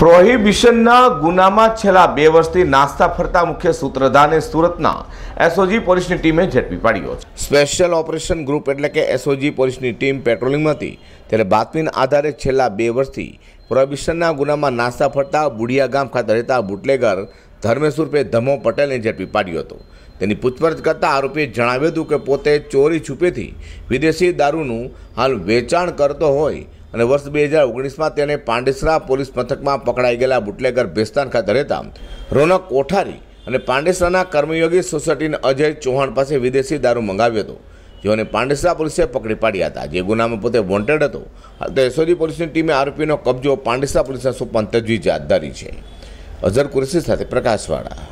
પ્રોહિબિશનના ગુનામાં છેલ્લા બે વર્ષથી નાસ્તા ફરતા મુખ્ય સૂત્રધારને સુરતના એસઓજી પોલીસની ટીમે ઝડપી પાડ્યો છે સ્પેશિયલ ઓપરેશન ગ્રુપ એટલે કે એસઓજી પોલીસની ટીમ પેટ્રોલિંગમાં હતી ત્યારે બાતમીના આધારે છેલ્લા બે વર્ષથી પ્રોહિબિશનના ગુનામાં નાસ્તા ફરતા બુડિયા ગામ ખાતે રહેતા બુટલેગર ધર્મેશ ધમો પટેલને ઝડપી પાડ્યો હતો તેની પૂછપરછ કરતાં આરોપીએ જણાવ્યું હતું કે પોતે ચોરી છુપેથી વિદેશી દારૂનું હાલ વેચાણ કરતો હોય અને વર્ષ બે હજાર ઓગણીસમાં તેને પાંડેસરા પોલીસ મથકમાં પકડાઈ ગયેલા બુટલેગર ભેસ્તાન ખાતે રહેતા રોનક કોઠારી અને પાંડેસરાના કર્મયોગી સોસાયટીને અજય ચૌહાણ પાસે વિદેશી દારૂ મંગાવ્યો હતો જેઓને પાંડેસરા પોલીસે પકડી પાડ્યા હતા જે ગુનામાં પોતે વોન્ટેડ હતો તો એસઓજી પોલીસની ટીમે આરોપીનો કબજો પાંડેસરા પોલીસના સોંપવાની તજવીજ હાથ ધરી છે અઝર કુરેશી સાથે પ્રકાશવાળા